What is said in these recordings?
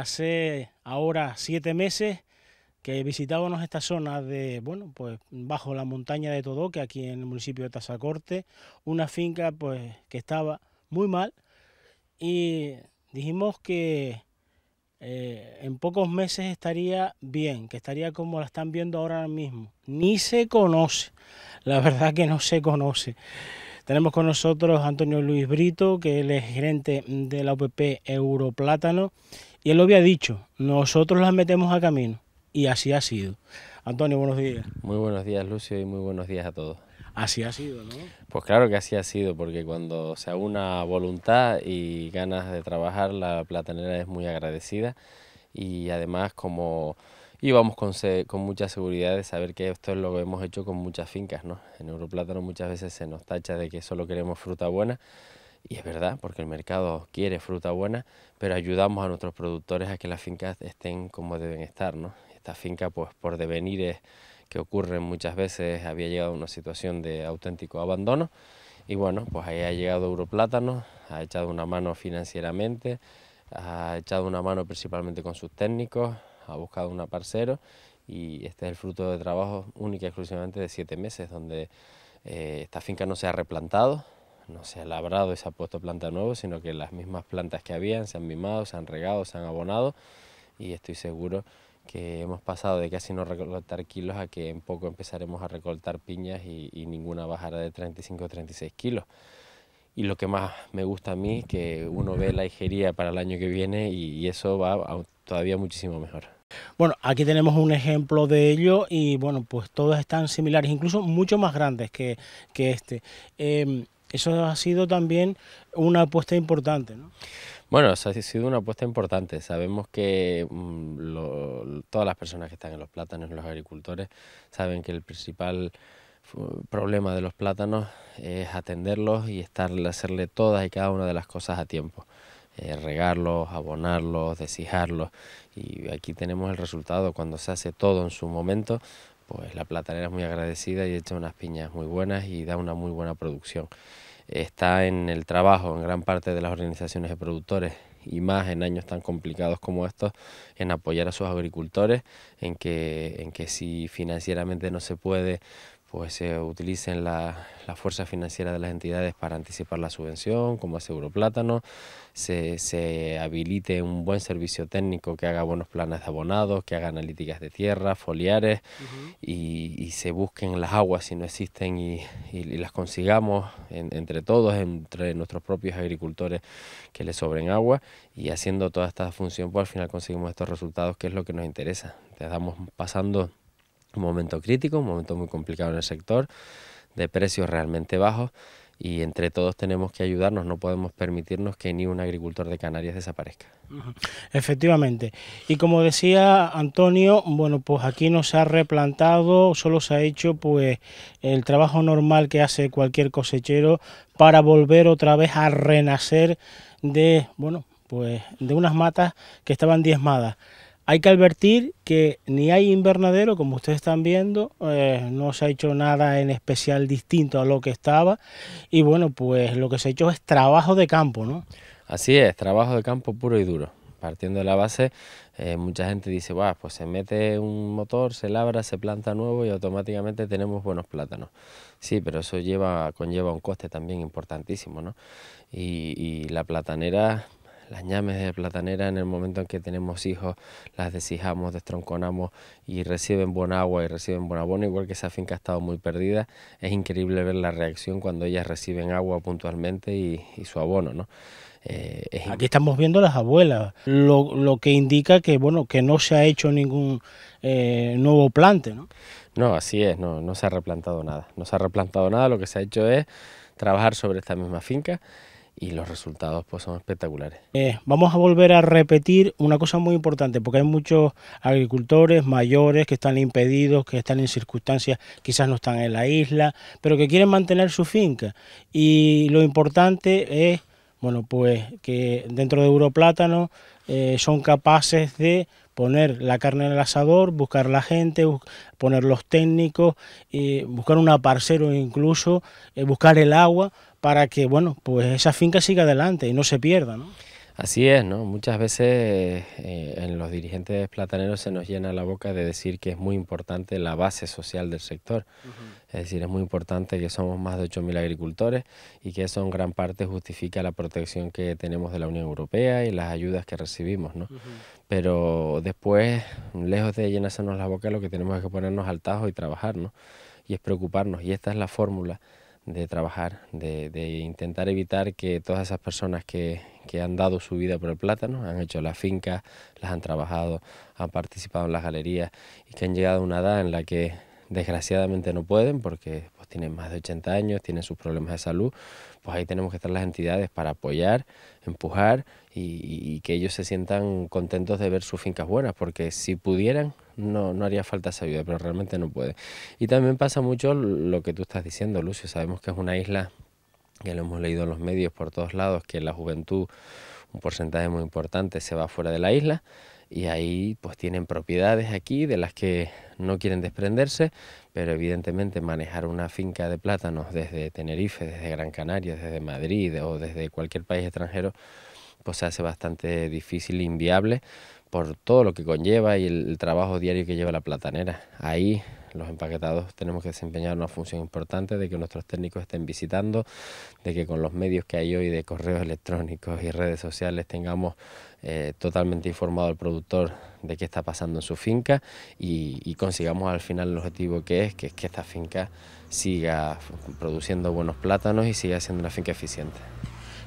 Hace ahora siete meses que visitábamos esta zona de, bueno, pues bajo la montaña de Todoque, aquí en el municipio de Tazacorte, una finca pues que estaba muy mal y dijimos que eh, en pocos meses estaría bien, que estaría como la están viendo ahora mismo. Ni se conoce, la verdad que no se conoce. Tenemos con nosotros a Antonio Luis Brito, que es gerente de la UPP Europlátano y él lo había dicho, nosotros las metemos a camino. Y así ha sido. Antonio, buenos días. Muy buenos días, Lucio, y muy buenos días a todos. Así ha sido, ¿no? Pues claro que así ha sido, porque cuando se una voluntad y ganas de trabajar, la platanera es muy agradecida. Y además, como íbamos con, con mucha seguridad de saber que esto es lo que hemos hecho con muchas fincas, ¿no? En Europlátano muchas veces se nos tacha de que solo queremos fruta buena y es verdad, porque el mercado quiere fruta buena, pero ayudamos a nuestros productores a que las fincas estén como deben estar, ¿no? Esta finca, pues por devenires que ocurren muchas veces, había llegado a una situación de auténtico abandono, y bueno, pues ahí ha llegado Europlátano... ha echado una mano financieramente, ha echado una mano principalmente con sus técnicos, ha buscado un aparcero, y este es el fruto de trabajo única y exclusivamente de siete meses, donde eh, esta finca no se ha replantado, no se ha labrado y se ha puesto planta nueva, sino que las mismas plantas que habían se han mimado, se han regado, se han abonado y estoy seguro que hemos pasado de casi no recortar kilos a que en poco empezaremos a recortar piñas y, ninguna bajará de 35 o 36 kilos. Y lo que más me gusta a mí es que uno ve la hijería para el año que viene y, eso va todavía muchísimo mejor. Bueno, aquí tenemos un ejemplo de ello y bueno, pues todos están similares, incluso mucho más grandes que, este. Em, eso ha sido también una apuesta importante. ¿no? Bueno, eso ha sido una apuesta importante. Sabemos que mm, todas las personas que están en los plátanos, los agricultores, saben que el principal problema de los plátanos es atenderlos y estar, hacerle todas y cada una de las cosas a tiempo. Eh, regarlos, abonarlos, deshijarlos. Y aquí tenemos el resultado. Cuando se hace todo en su momento, pues la platanera es muy agradecida y echa unas piñas muy buenas y da una muy buena producción. Está en el trabajo en gran parte de las organizaciones de productores y más en años tan complicados como estos, en apoyar a sus agricultores, en que, en que si financieramente no se puede, pues se utilicen las la fuerzas financieras de las entidades para anticipar la subvención, como hace plátano... se, se, habilite un buen servicio técnico que haga buenos planes de abonados, que haga analíticas de tierra, foliares, y, se busquen las aguas si no existen y, las consigamos entre todos, entre nuestros propios agricultores que les sobren agua, y haciendo toda esta función, pues al final conseguimos estos resultados, que es lo que nos interesa. Te damos pasando un momento crítico, un momento muy complicado en el sector, de precios realmente bajos y entre todos tenemos que ayudarnos, no podemos permitirnos que ni un agricultor de Canarias desaparezca. Efectivamente. Y como decía Antonio, bueno, pues aquí no se ha replantado, solo se ha hecho pues el trabajo normal que hace cualquier cosechero para volver otra vez a renacer de, bueno, pues de unas matas que estaban diezmadas. Hay que advertir que ni hay invernadero, como ustedes están viendo, eh, no se ha hecho nada en especial distinto a lo que estaba. Y bueno, pues lo que se ha hecho es trabajo de campo, ¿no? Así es, trabajo de campo puro y duro. Partiendo de la base, eh, mucha gente dice, pues se mete un motor, se labra, se planta nuevo y automáticamente tenemos buenos plátanos. Sí, pero eso lleva, conlleva un coste también importantísimo, ¿no? y la platanera las ñames de platanera en el momento en que tenemos hijos, las deshijamos, destronconamos y reciben buen agua y reciben buen abono, igual que esa finca ha estado muy perdida, es increíble ver la reacción cuando ellas reciben agua puntualmente y, su abono, ¿no? Eh, Aquí estamos viendo las abuelas, lo, lo, que indica que bueno que no se ha hecho ningún eh, nuevo plante, ¿no? No, así es, no, no se ha replantado nada, no se ha replantado nada, lo que se ha hecho es trabajar sobre esta misma finca y los resultados pues son espectaculares. Eh, vamos a volver a repetir una cosa muy importante porque hay muchos agricultores mayores que están impedidos, que están en circunstancias quizás no están en la isla, pero que quieren mantener su finca y lo importante es bueno pues que dentro de Europlátano... Eh, son capaces de poner la carne en el asador, buscar la gente, poner los técnicos, y buscar un aparcero incluso, eh, buscar el agua para que bueno, pues esa finca siga adelante y no se pierda. Así es, ¿no? Muchas veces eh, en los dirigentes plataneros se nos llena la boca de decir que es muy importante la base social del sector. Es decir, es muy importante que somos más de 8.000 agricultores y que eso en gran parte justifica la protección que tenemos de la Unión Europea y las ayudas que recibimos, ¿no? Pero después, lejos de llenarnos la boca, lo que tenemos es que ponernos al tajo y trabajar, ¿no? Y es preocuparnos. Y esta es la fórmula de trabajar, de, de, intentar evitar que todas esas personas que, que, han dado su vida por el plátano, han hecho las fincas, las han trabajado, han participado en las galerías y que han llegado a una edad en la que desgraciadamente no pueden porque pues, tienen más de 80 años, tienen sus problemas de salud, pues ahí tenemos que estar las entidades para apoyar, empujar y, que ellos se sientan contentos de ver sus fincas buenas, porque si pudieran no, no haría falta esa ayuda, pero realmente no puede. Y también pasa mucho lo que tú estás diciendo, Lucio, sabemos que es una isla que lo hemos leído en los medios por todos lados, que la juventud, un porcentaje muy importante, se va fuera de la isla y ahí pues tienen propiedades aquí de las que no quieren desprenderse, pero evidentemente manejar una finca de plátanos desde Tenerife, desde Gran Canaria, desde Madrid o desde cualquier país extranjero, pues se hace bastante difícil, e inviable por todo lo que conlleva y el trabajo diario que lleva la platanera. Ahí los empaquetados tenemos que desempeñar una función importante de que nuestros técnicos estén visitando, de que con los medios que hay hoy de correos electrónicos y redes sociales tengamos eh, totalmente informado al productor de qué está pasando en su finca y, consigamos al final el objetivo que es, que es que esta finca siga produciendo buenos plátanos y siga siendo una finca eficiente.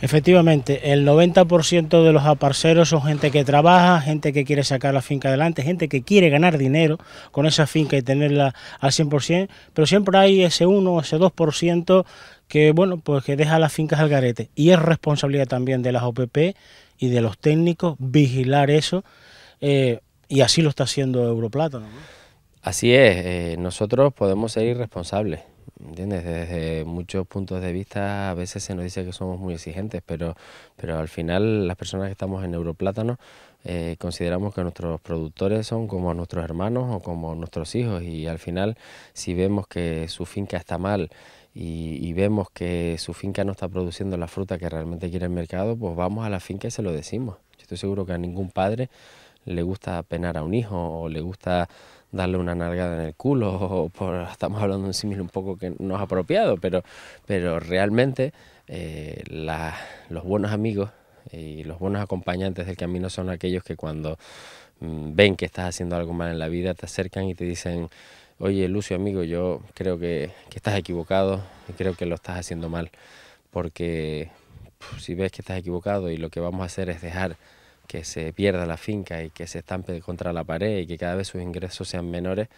Efectivamente, el 90% de los aparceros son gente que trabaja, gente que quiere sacar la finca adelante, gente que quiere ganar dinero con esa finca y tenerla al 100%, pero siempre hay ese 1 o ese 2% que, bueno, pues que deja las fincas al garete. Y es responsabilidad también de las OPP y de los técnicos vigilar eso, eh, y así lo está haciendo Europlátano. Así es, eh, nosotros podemos ser irresponsables. ¿Entiendes? Desde muchos puntos de vista a veces se nos dice que somos muy exigentes, pero, pero al final las personas que estamos en Europlátano eh, consideramos que nuestros productores son como nuestros hermanos o como nuestros hijos y al final si vemos que su finca está mal y, y, vemos que su finca no está produciendo la fruta que realmente quiere el mercado, pues vamos a la finca y se lo decimos. Yo estoy seguro que a ningún padre le gusta penar a un hijo o le gusta darle una nalgada en el culo, o estamos hablando de un símil un poco que no es apropiado, pero, pero realmente eh, los buenos amigos eh, y los buenos acompañantes del camino son aquellos que cuando mm, ven que estás haciendo algo mal en la vida, te acercan y te dicen, oye Lucio amigo, yo creo que, estás equivocado y creo que lo estás haciendo mal, porque si ves que estás equivocado y lo que vamos a hacer es dejar que se pierda la finca y que se estampe contra la pared y que cada vez sus ingresos sean menores,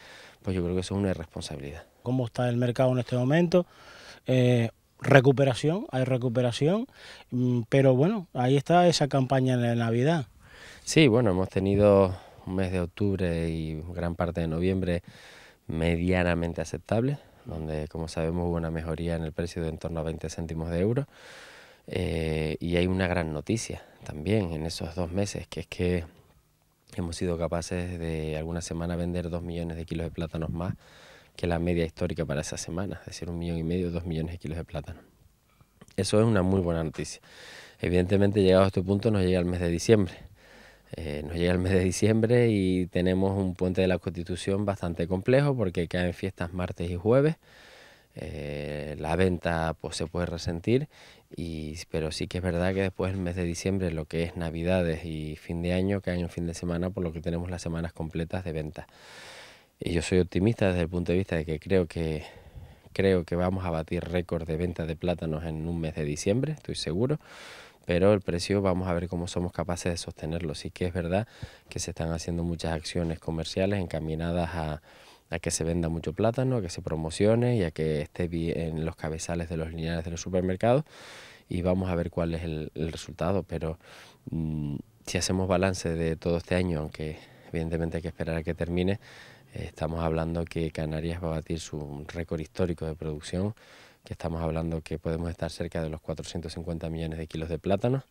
pues yo creo que eso es una irresponsabilidad. ¿Cómo está el mercado en este momento? Eh, recuperación, hay recuperación, mm, pero bueno, ahí está esa campaña de Navidad. Sí, bueno, hemos tenido un mes de octubre y gran parte de noviembre medianamente aceptable, donde como sabemos hubo una mejoría en el precio de en torno a 20 céntimos de euro. Eh, y hay una gran noticia también en esos dos meses, que es que hemos sido capaces de alguna semana vender dos millones de kilos de plátanos más que la media histórica para esa semana, es decir, un millón y medio, dos millones de kilos de plátano Eso es una muy buena noticia. Evidentemente, llegado a este punto, nos llega el mes de diciembre. Eh, nos llega el mes de diciembre y tenemos un puente de la Constitución bastante complejo porque caen fiestas martes y jueves. Eh, la venta pues, se puede resentir pero sí que es verdad que después del mes de diciembre, lo que es Navidades y fin de año, que hay un fin de semana, por lo que tenemos las semanas completas de ventas. Y yo soy optimista desde el punto de vista de que creo que, creo que vamos a batir récord de ventas de plátanos en un mes de diciembre, estoy seguro. Pero el precio vamos a ver cómo somos capaces de sostenerlo. Sí que es verdad que se están haciendo muchas acciones comerciales encaminadas a, a que se venda mucho plátano, a que se promocione y a que esté bien en los cabezales de los lineales de los supermercados y vamos a ver cuál es el, resultado. Pero mm, si hacemos balance de todo este año, aunque evidentemente hay que esperar a que termine, eh, estamos hablando que Canarias va a batir su récord histórico de producción, que estamos hablando que podemos estar cerca de los 450 millones de kilos de plátano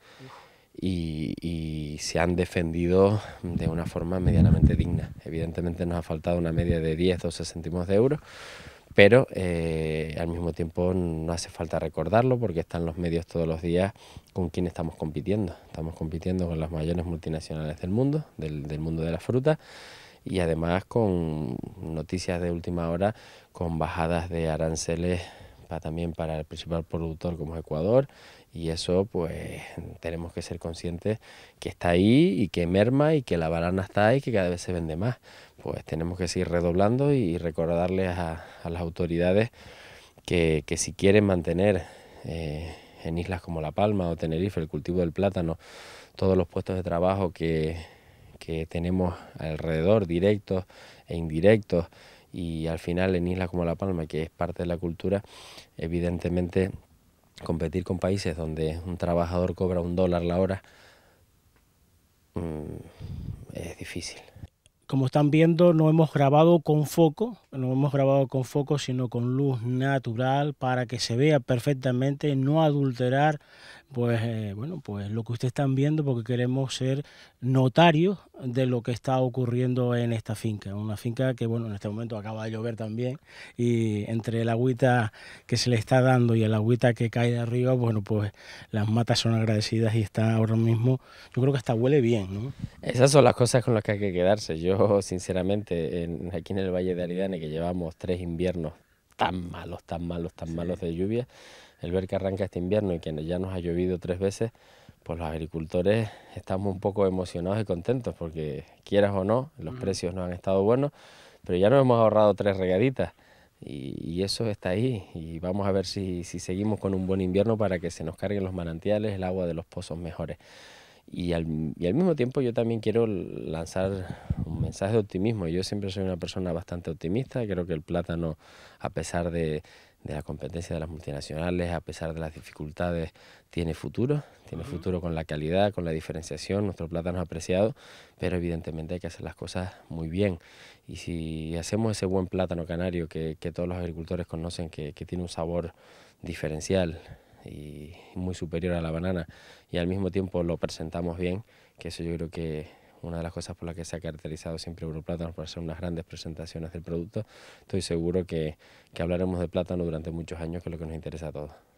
y, se han defendido de una forma medianamente digna. Evidentemente nos ha faltado una media de 10, 12 céntimos de euro, pero eh, al mismo tiempo no hace falta recordarlo porque están los medios todos los días con quién estamos compitiendo. Estamos compitiendo con las mayores multinacionales del mundo, del, del mundo de la fruta y además con noticias de última hora, con bajadas de aranceles también para el principal productor como es Ecuador y eso pues tenemos que ser conscientes que está ahí y que merma y que la banana está ahí que cada vez se vende más. Pues tenemos que seguir redoblando y recordarles a, las autoridades que, si quieren mantener eh, en islas como La Palma o Tenerife el cultivo del plátano, todos los puestos de trabajo que, que tenemos alrededor, directos e indirectos, y al final en islas como La Palma, que es parte de la cultura, evidentemente competir con países donde un trabajador cobra un dólar la hora mm, es difícil. Como están viendo, no hemos grabado con foco, no hemos grabado con foco, sino con luz natural para que se vea perfectamente, no adulterar pues eh, bueno, pues lo que ustedes están viendo porque queremos ser notarios de lo que está ocurriendo en esta finca, una finca que bueno, en este momento acaba de llover también y entre el agüita que se le está dando y el agüita que cae de arriba, bueno, pues las matas son agradecidas y está ahora mismo, yo creo que hasta huele bien, ¿no? Esas son las cosas con las que hay que quedarse. Yo sinceramente en, aquí en el Valle de Aridane que llevamos tres inviernos tan malos, tan malos, tan malos de lluvia. El ver que arranca este invierno y que ya nos ha llovido tres veces, pues los agricultores estamos un poco emocionados y contentos porque quieras o no, los mm. precios no han estado buenos, pero ya nos hemos ahorrado tres regaditas y, eso está ahí y vamos a ver si, seguimos con un buen invierno para que se nos carguen los manantiales, el agua de los pozos mejores. Y al, y al, mismo tiempo yo también quiero lanzar mensaje de optimismo. Yo siempre soy una persona bastante optimista, creo que el plátano, a pesar de, la competencia de las multinacionales, a pesar de las dificultades, tiene futuro, tiene futuro con la calidad, con la diferenciación, nuestro plátano es apreciado, pero evidentemente hay que hacer las cosas muy bien. Y si hacemos ese buen plátano canario que, todos los agricultores conocen, que, que tiene un sabor diferencial y muy superior a la banana, y al mismo tiempo lo presentamos bien, que eso yo creo que una de las cosas por las que se ha caracterizado siempre Europlátano por hacer unas grandes presentaciones del producto. Estoy seguro que, que hablaremos de plátano durante muchos años, que es lo que nos interesa a todos.